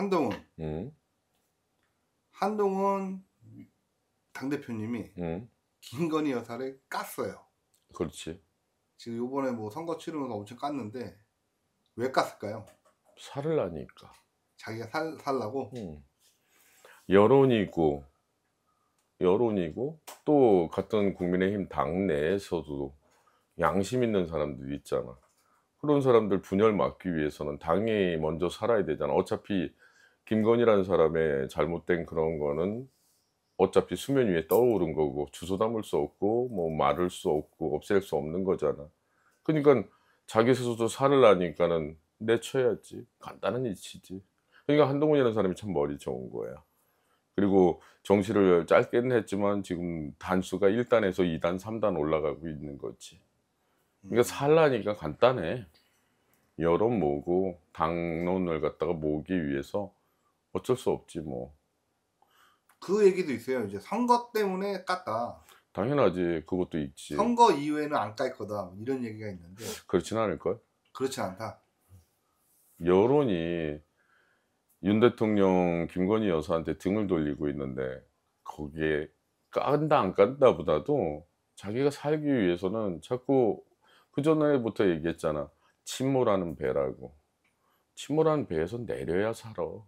한동훈. 음. 한동훈 당 대표님이 음. 김건희 여사를 깠어요. 그렇지. 지금 요번에 뭐 선거 치르면서 엄청 깠는데 왜 깠을까요? 살을하니까. 자기가 살 살라고. 음. 여론이고 여론이고 또 같은 국민의힘 당내에서도 양심 있는 사람들이 있잖아. 그런 사람들 분열 막기 위해서는 당이 먼저 살아야 되잖아. 어차피 김건희라는 사람의 잘못된 그런 거는 어차피 수면 위에 떠오른 거고 주소 담을 수 없고 뭐 말을 수 없고 없앨 수 없는 거잖아. 그러니까 자기 스스로 살을 나니까는 내쳐야지. 간단한 이치지. 그러니까 한동훈이라는 사람이 참 머리 좋은 거야. 그리고 정시를 짧게는 했지만 지금 단수가 1단에서 2단, 3단 올라가고 있는 거지. 그러니까 음. 살라니까 간단해. 여론 모고 으 당론을 갖다가 모기 으 위해서 어쩔 수 없지 뭐. 그 얘기도 있어요. 이제 선거 때문에 깠다. 당연하지. 그것도 있지. 선거 이후에는 안깔 거다. 이런 얘기가 있는데. 그렇진 않을걸? 그렇지 않다. 여론이 윤 대통령, 김건희 여사한테 등을 돌리고 있는데 거기에 깐다 안 깐다 보다도 자기가 살기 위해서는 자꾸 그 전에부터 얘기했잖아. 침몰하는 배라고. 침몰하는 배에서 내려야 살아.